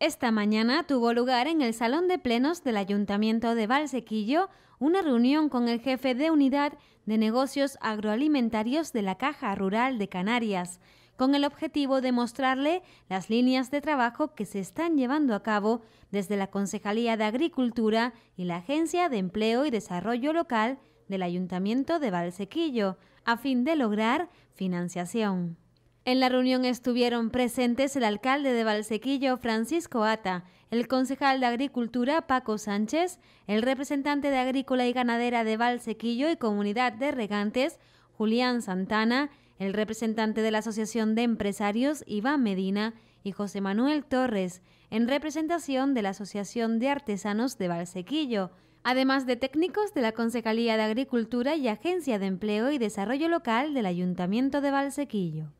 Esta mañana tuvo lugar en el Salón de Plenos del Ayuntamiento de Valsequillo una reunión con el jefe de unidad de negocios agroalimentarios de la Caja Rural de Canarias, con el objetivo de mostrarle las líneas de trabajo que se están llevando a cabo desde la Concejalía de Agricultura y la Agencia de Empleo y Desarrollo Local del Ayuntamiento de Valsequillo, a fin de lograr financiación. En la reunión estuvieron presentes el alcalde de Valsequillo, Francisco Ata, el concejal de Agricultura, Paco Sánchez, el representante de Agrícola y Ganadera de Valsequillo y Comunidad de Regantes, Julián Santana, el representante de la Asociación de Empresarios, Iván Medina, y José Manuel Torres, en representación de la Asociación de Artesanos de Valsequillo, además de técnicos de la Concejalía de Agricultura y Agencia de Empleo y Desarrollo Local del Ayuntamiento de Valsequillo.